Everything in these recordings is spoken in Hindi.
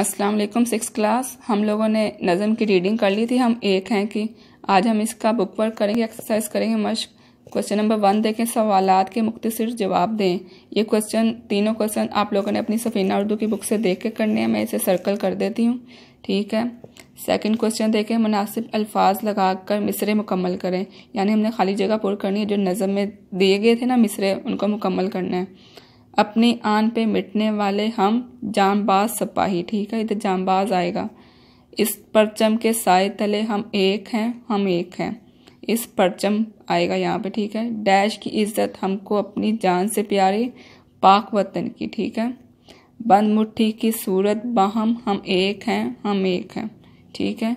अस्सलाम वालेकुम सिक्स क्लास हम लोगों ने नज़म की रीडिंग कर ली थी हम एक हैं कि आज हम इसका बुक वर्क करेंगे एक्सरसाइज करेंगे मश्क क्वेश्चन नंबर वन देखें सवालात के मुख्तर जवाब दें ये क्वेश्चन तीनों क्वेश्चन आप लोगों ने अपनी सफ़ीना उर्दू की बुक से देख के करने हैं मैं इसे सर्कल कर देती हूँ ठीक है सेकंड क्वेश्चन देखें मुनासिब अल्फाज लगा कर मिसरे मुकम्मल करें यानी हमने खाली जगह पुर करनी है जो नज़म में दिए गए थे ना मिसरे उनको मुकम्मल करना है अपनी आन पे मिटने वाले हम जामबाज सिपाही ठीक है इधर जामबाज आएगा इस परचम के साय तले हम एक हैं हम एक हैं इस परचम आएगा यहाँ पे ठीक है डैश की इज्जत हमको अपनी जान से प्यारी पाक वतन की ठीक है बंद मुट्ठी की सूरत बाहम हम एक हैं हम एक हैं ठीक है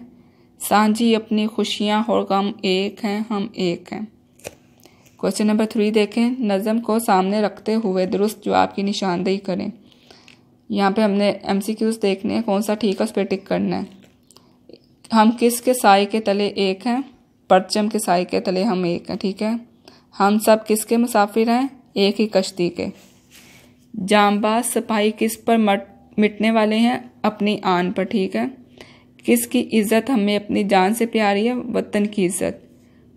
सांझी अपनी खुशियाँ और गम एक हैं हम एक हैं क्वेश्चन नंबर थ्री देखें नज़म को सामने रखते हुए दुरुस्त जवाब की निशानदेही करें यहाँ पे हमने एम सी क्यूज़ देखने हैं कौन सा ठीक है उस पर टिक करना है हम किस के साय के तले एक हैं परचम के साय के तले हम एक हैं ठीक है हम सब किसके मुसाफिर हैं एक ही कश्ती के जामबाज सिपाही किस पर मट मिटने वाले हैं अपनी आन पर ठीक है किसकी इज़्ज़त हमें अपनी जान से प्यारी है वतन की इज़्ज़त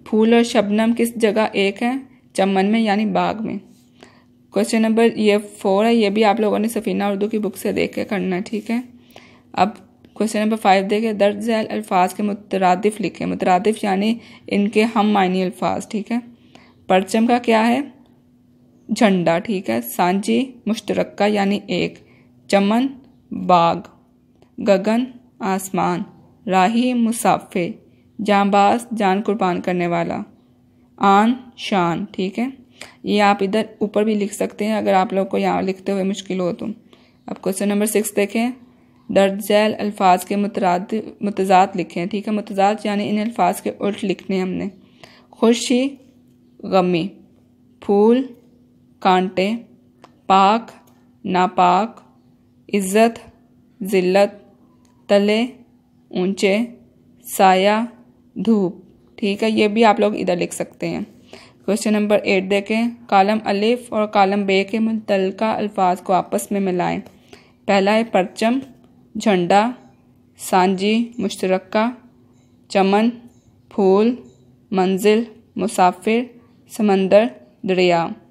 फूल और शबनम किस जगह एक है चमन में यानी बाग में क्वेश्चन नंबर ये फोर है ये भी आप लोगों ने सफ़ीना उर्दू की बुक से देख के करना ठीक है अब क्वेश्चन नंबर फाइव देखें दर्ज झैल अल्फाज के मुतरदफ़ लिखें मुतरदफ़ यानी इनके हम मायनी अल्फाज ठीक है परचम का क्या है झंडा ठीक है सांझी मुश्तरका यानी एक चमन बाग गगन आसमान राही मुसाफे जांबाज जान कुर्बान करने वाला आन शान ठीक है ये आप इधर ऊपर भी लिख सकते हैं अगर आप लोग को यहाँ लिखते हुए मुश्किल हो तो अब क्वेश्चन नंबर सिक्स देखें दर्ज जैल अल्फाज के मुतराद मतजाद लिखें ठीक है मतजाद यानी इन अल्फाज के उल्ट लिखने हमने खुशी गमी फूल कांटे पाक नापाक इज़्ज़त ज़िल्लत तले ऊंचे साया धूप ठीक है ये भी आप लोग इधर लिख सकते हैं क्वेश्चन नंबर एट देखें कालम अलिफ और कालम बे के मुतलका अल्फाज को आपस में मिलाएं पहला है परचम झंडा सांझी मुश्तरका चमन फूल मंजिल मुसाफिर समंदर दरिया